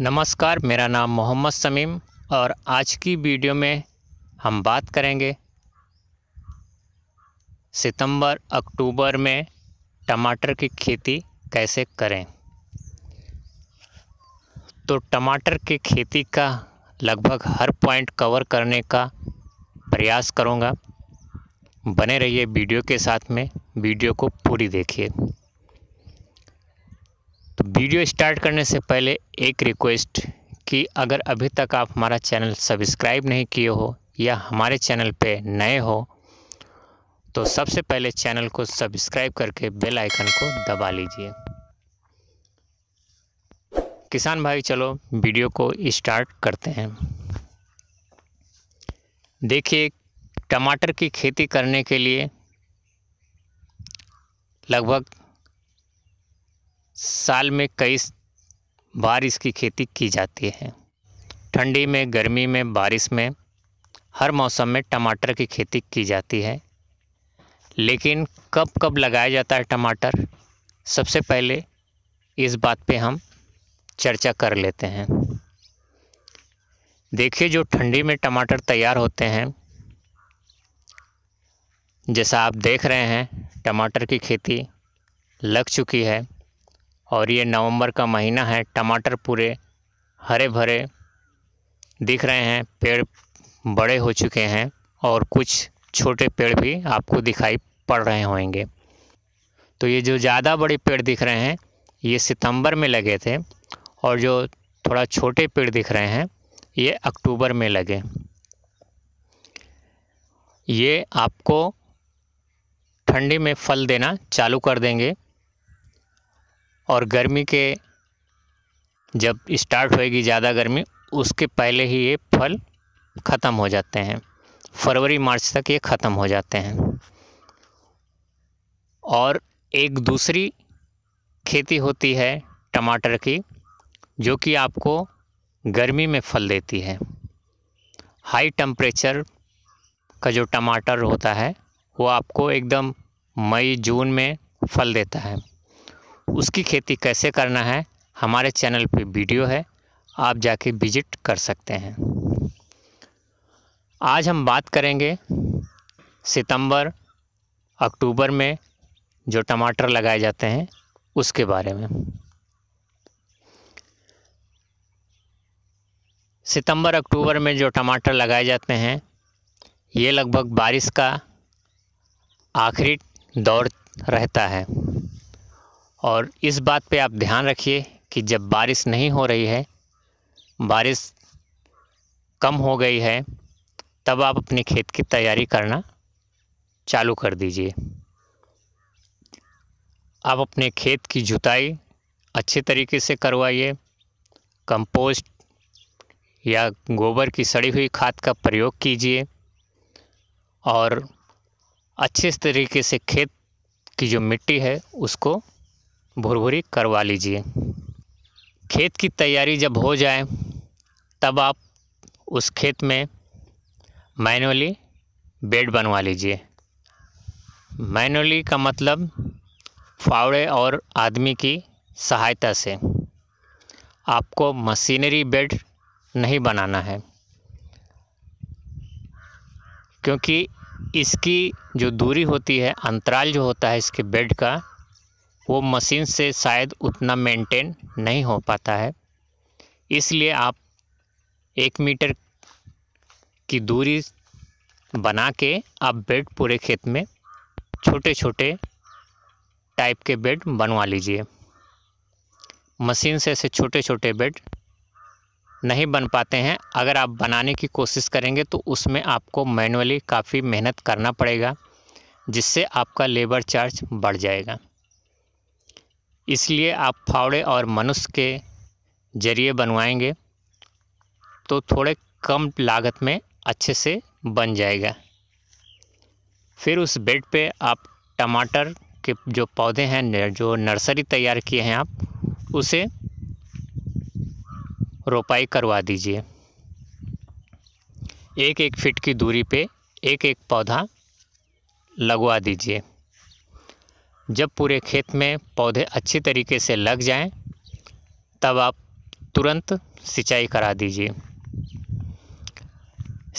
नमस्कार मेरा नाम मोहम्मद समीम और आज की वीडियो में हम बात करेंगे सितंबर अक्टूबर में टमाटर की खेती कैसे करें तो टमाटर की खेती का लगभग हर पॉइंट कवर करने का प्रयास करूंगा बने रहिए वीडियो के साथ में वीडियो को पूरी देखिए वीडियो स्टार्ट करने से पहले एक रिक्वेस्ट कि अगर अभी तक आप हमारा चैनल सब्सक्राइब नहीं किए हो या हमारे चैनल पे नए हो तो सबसे पहले चैनल को सब्सक्राइब करके बेल आइकन को दबा लीजिए किसान भाई चलो वीडियो को स्टार्ट करते हैं देखिए टमाटर की खेती करने के लिए लगभग साल में कई बार इसकी खेती की जाती है ठंडी में गर्मी में बारिश में हर मौसम में टमाटर की खेती की जाती है लेकिन कब कब लगाया जाता है टमाटर सबसे पहले इस बात पे हम चर्चा कर लेते हैं देखिए जो ठंडी में टमाटर तैयार होते हैं जैसा आप देख रहे हैं टमाटर की खेती लग चुकी है और ये नवंबर का महीना है टमाटर पूरे हरे भरे दिख रहे हैं पेड़ बड़े हो चुके हैं और कुछ छोटे पेड़ भी आपको दिखाई पड़ रहे होंगे तो ये जो ज़्यादा बड़े पेड़ दिख रहे हैं ये सितंबर में लगे थे और जो थोड़ा छोटे पेड़ दिख रहे हैं ये अक्टूबर में लगे ये आपको ठंडी में फल देना चालू कर देंगे और गर्मी के जब स्टार्ट होएगी ज़्यादा गर्मी उसके पहले ही ये फल ख़त्म हो जाते हैं फरवरी मार्च तक ये ख़त्म हो जाते हैं और एक दूसरी खेती होती है टमाटर की जो कि आपको गर्मी में फल देती है हाई टम्परेचर का जो टमाटर होता है वो आपको एकदम मई जून में फल देता है उसकी खेती कैसे करना है हमारे चैनल पे वीडियो है आप जाके विजिट कर सकते हैं आज हम बात करेंगे सितंबर अक्टूबर में जो टमाटर लगाए जाते हैं उसके बारे में सितंबर अक्टूबर में जो टमाटर लगाए जाते हैं ये लगभग बारिश का आखिरी दौर रहता है और इस बात पे आप ध्यान रखिए कि जब बारिश नहीं हो रही है बारिश कम हो गई है तब आप अपने खेत की तैयारी करना चालू कर दीजिए आप अपने खेत की जुताई अच्छे तरीके से करवाइए कंपोस्ट या गोबर की सड़ी हुई खाद का प्रयोग कीजिए और अच्छे तरीके से खेत की जो मिट्टी है उसको भुरभुरी करवा लीजिए खेत की तैयारी जब हो जाए तब आप उस खेत में मैनुअली बेड बनवा लीजिए मैनुअली का मतलब फावड़े और आदमी की सहायता से आपको मशीनरी बेड नहीं बनाना है क्योंकि इसकी जो दूरी होती है अंतराल जो होता है इसके बेड का वो मशीन से शायद उतना मेंटेन नहीं हो पाता है इसलिए आप एक मीटर की दूरी बना के आप बेड पूरे खेत में छोटे छोटे टाइप के बेड बनवा लीजिए मशीन से ऐसे छोटे छोटे बेड नहीं बन पाते हैं अगर आप बनाने की कोशिश करेंगे तो उसमें आपको मैन्युअली काफ़ी मेहनत करना पड़ेगा जिससे आपका लेबर चार्ज बढ़ जाएगा इसलिए आप फावड़े और मनुष्य के जरिए बनवाएंगे तो थोड़े कम लागत में अच्छे से बन जाएगा फिर उस बेड पे आप टमाटर के जो पौधे हैं जो नर्सरी तैयार किए हैं आप उसे रोपाई करवा दीजिए एक एक फिट की दूरी पे एक एक पौधा लगवा दीजिए जब पूरे खेत में पौधे अच्छी तरीके से लग जाएं, तब आप तुरंत सिंचाई करा दीजिए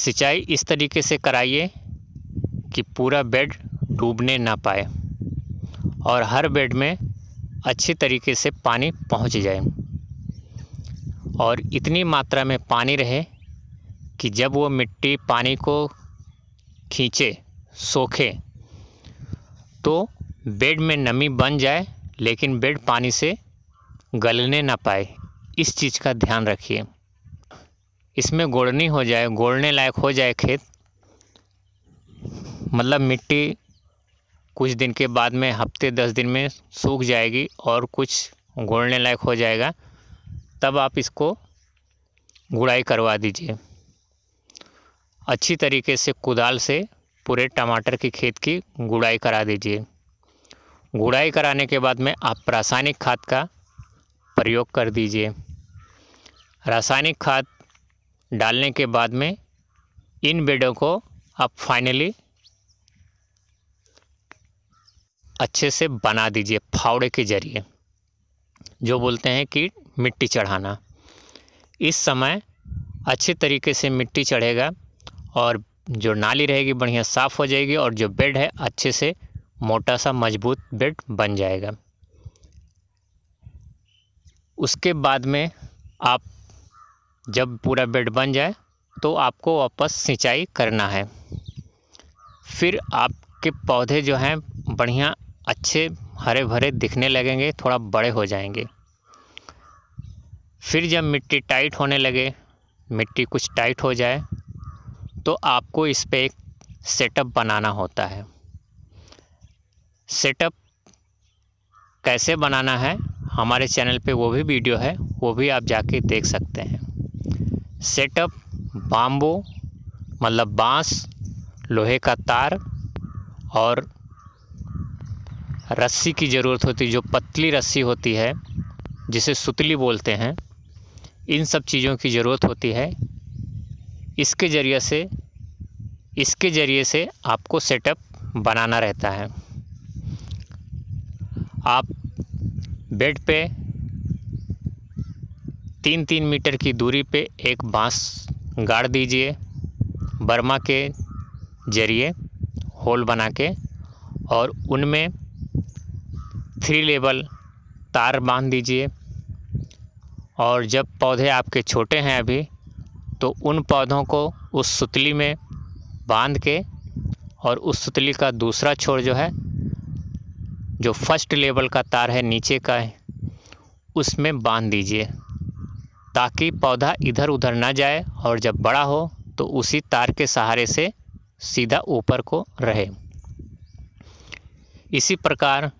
सिंचाई इस तरीके से कराइए कि पूरा बेड डूबने ना पाए और हर बेड में अच्छी तरीके से पानी पहुंच जाए और इतनी मात्रा में पानी रहे कि जब वो मिट्टी पानी को खींचे सोखे तो बेड में नमी बन जाए लेकिन बेड पानी से गलने ना पाए इस चीज़ का ध्यान रखिए इसमें गोड़नी हो जाए गोड़ने लायक हो जाए खेत मतलब मिट्टी कुछ दिन के बाद में हफ्ते दस दिन में सूख जाएगी और कुछ गोड़ने लायक हो जाएगा तब आप इसको गुड़ाई करवा दीजिए अच्छी तरीके से कुदाल से पूरे टमाटर की खेत की गुड़ाई करा दीजिए गुड़ाई कराने के बाद में आप रासायनिक खाद का प्रयोग कर दीजिए रासायनिक खाद डालने के बाद में इन बेडों को आप फाइनली अच्छे से बना दीजिए फावड़े के जरिए जो बोलते हैं कि मिट्टी चढ़ाना इस समय अच्छे तरीके से मिट्टी चढ़ेगा और जो नाली रहेगी बढ़िया साफ़ हो जाएगी और जो बेड है अच्छे से मोटा सा मजबूत बेड बन जाएगा उसके बाद में आप जब पूरा बेड बन जाए तो आपको वापस सिंचाई करना है फिर आपके पौधे जो हैं बढ़िया अच्छे हरे भरे दिखने लगेंगे थोड़ा बड़े हो जाएंगे फिर जब मिट्टी टाइट होने लगे मिट्टी कुछ टाइट हो जाए तो आपको इस पर एक सेटअप बनाना होता है सेटअप कैसे बनाना है हमारे चैनल पे वो भी वीडियो है वो भी आप जाके देख सकते हैं सेटअप बाम्बो मतलब बांस लोहे का तार और रस्सी की ज़रूरत होती जो पतली रस्सी होती है जिसे सुतली बोलते हैं इन सब चीज़ों की ज़रूरत होती है इसके ज़रिए से इसके ज़रिए से आपको सेटअप बनाना रहता है आप बेड पे तीन तीन मीटर की दूरी पे एक बांस गाड़ दीजिए बर्मा के जरिए होल बना के और उनमें थ्री लेवल तार बांध दीजिए और जब पौधे आपके छोटे हैं अभी तो उन पौधों को उस सुतली में बांध के और उस सुतली का दूसरा छोर जो है जो फर्स्ट लेवल का तार है नीचे का है उसमें बांध दीजिए ताकि पौधा इधर उधर ना जाए और जब बड़ा हो तो उसी तार के सहारे से सीधा ऊपर को रहे इसी प्रकार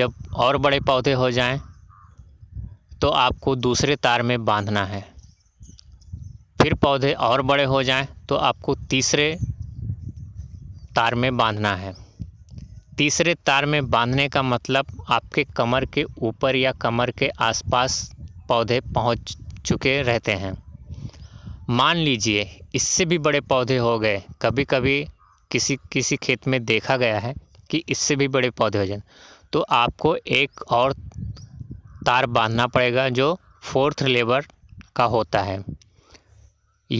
जब और बड़े पौधे हो जाएं तो आपको दूसरे तार में बांधना है फिर पौधे और बड़े हो जाएं तो आपको तीसरे तार में बांधना है तीसरे तार में बांधने का मतलब आपके कमर के ऊपर या कमर के आसपास पौधे पहुंच चुके रहते हैं मान लीजिए इससे भी बड़े पौधे हो गए कभी कभी किसी किसी खेत में देखा गया है कि इससे भी बड़े पौधे हो जाए तो आपको एक और तार बांधना पड़ेगा जो फोर्थ लेबर का होता है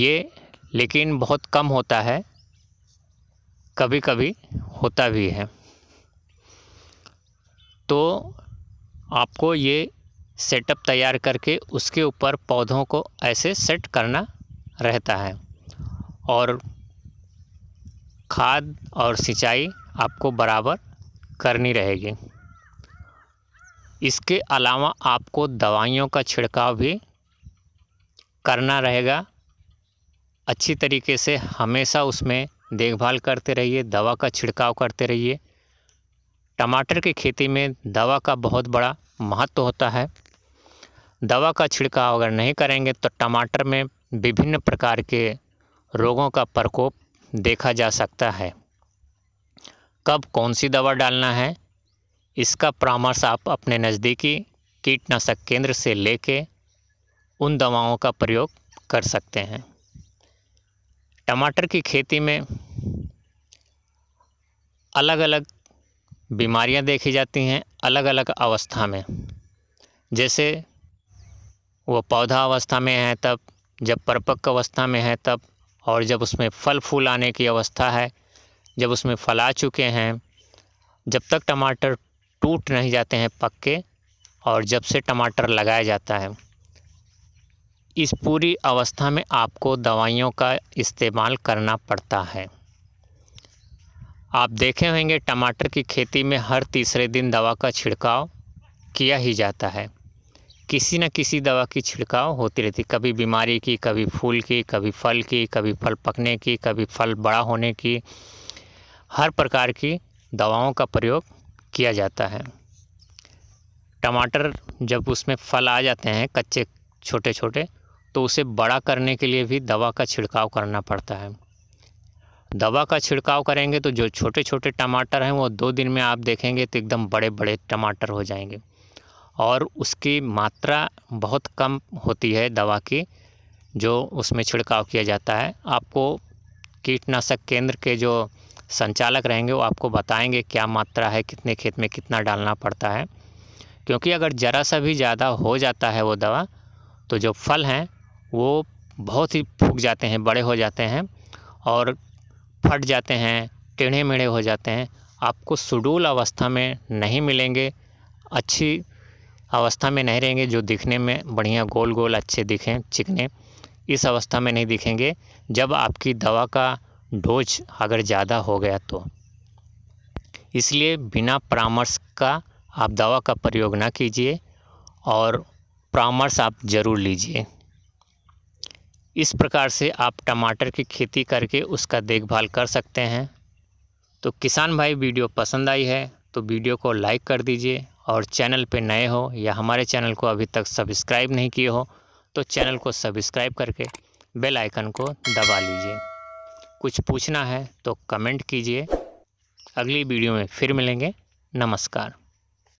ये लेकिन बहुत कम होता है कभी कभी होता भी है तो आपको ये सेटअप तैयार करके उसके ऊपर पौधों को ऐसे सेट करना रहता है और खाद और सिंचाई आपको बराबर करनी रहेगी इसके अलावा आपको दवाइयों का छिड़काव भी करना रहेगा अच्छी तरीके से हमेशा उसमें देखभाल करते रहिए दवा का छिड़काव करते रहिए टमाटर की खेती में दवा का बहुत बड़ा महत्व होता है दवा का छिड़काव अगर नहीं करेंगे तो टमाटर में विभिन्न प्रकार के रोगों का प्रकोप देखा जा सकता है कब कौन सी दवा डालना है इसका परामर्श आप अपने नज़दीकी कीटनाशक केंद्र से लेके उन दवाओं का प्रयोग कर सकते हैं टमाटर की खेती में अलग अलग बीमारियां देखी जाती हैं अलग अलग अवस्था में जैसे वो पौधा अवस्था में है तब जब परपक्व अवस्था में है तब और जब उसमें फल फूल आने की अवस्था है जब उसमें फल आ चुके हैं जब तक टमाटर टूट नहीं जाते हैं पक्के और जब से टमाटर लगाया जाता है इस पूरी अवस्था में आपको दवाइयों का इस्तेमाल करना पड़ता है आप देखे होंगे टमाटर की खेती में हर तीसरे दिन दवा का छिड़काव किया ही जाता है किसी न किसी दवा की छिड़काव होती रहती कभी बीमारी की कभी फूल की कभी फल की कभी फल पकने की कभी फल बड़ा होने की हर प्रकार की दवाओं का प्रयोग किया जाता है टमाटर जब उसमें फल आ जाते हैं कच्चे छोटे छोटे तो उसे बड़ा करने के लिए भी दवा का छिड़काव करना पड़ता है दवा का छिड़काव करेंगे तो जो छोटे छोटे टमाटर हैं वो दो दिन में आप देखेंगे तो एकदम बड़े बड़े टमाटर हो जाएंगे और उसकी मात्रा बहुत कम होती है दवा की जो उसमें छिड़काव किया जाता है आपको कीटनाशक केंद्र के जो संचालक रहेंगे वो आपको बताएंगे क्या मात्रा है कितने खेत में कितना डालना पड़ता है क्योंकि अगर ज़रा सा भी ज़्यादा हो जाता है वो दवा तो जो फल हैं वो बहुत ही फूक जाते हैं बड़े हो जाते हैं और फट जाते हैं टेढ़े मेढ़े हो जाते हैं आपको सुडूल अवस्था में नहीं मिलेंगे अच्छी अवस्था में नहीं रहेंगे जो दिखने में बढ़िया गोल गोल अच्छे दिखें चिकने इस अवस्था में नहीं दिखेंगे जब आपकी दवा का डोज अगर ज़्यादा हो गया तो इसलिए बिना परामर्श का आप दवा का प्रयोग ना कीजिए और परामर्श आप ज़रूर लीजिए इस प्रकार से आप टमाटर की खेती करके उसका देखभाल कर सकते हैं तो किसान भाई वीडियो पसंद आई है तो वीडियो को लाइक कर दीजिए और चैनल पे नए हो या हमारे चैनल को अभी तक सब्सक्राइब नहीं किए हो तो चैनल को सब्सक्राइब करके बेल आइकन को दबा लीजिए कुछ पूछना है तो कमेंट कीजिए अगली वीडियो में फिर मिलेंगे नमस्कार